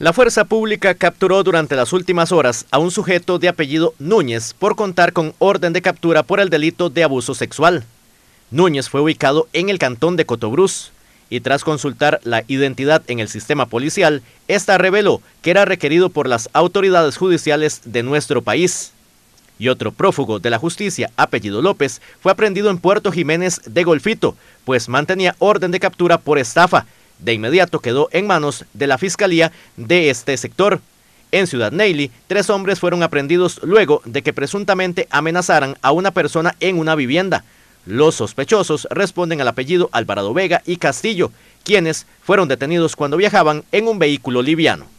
La Fuerza Pública capturó durante las últimas horas a un sujeto de apellido Núñez por contar con orden de captura por el delito de abuso sexual. Núñez fue ubicado en el cantón de Cotobruz y tras consultar la identidad en el sistema policial, esta reveló que era requerido por las autoridades judiciales de nuestro país. Y otro prófugo de la justicia, apellido López, fue aprendido en Puerto Jiménez de Golfito, pues mantenía orden de captura por estafa de inmediato quedó en manos de la Fiscalía de este sector. En Ciudad Neily, tres hombres fueron aprendidos luego de que presuntamente amenazaran a una persona en una vivienda. Los sospechosos responden al apellido Alvarado Vega y Castillo, quienes fueron detenidos cuando viajaban en un vehículo liviano.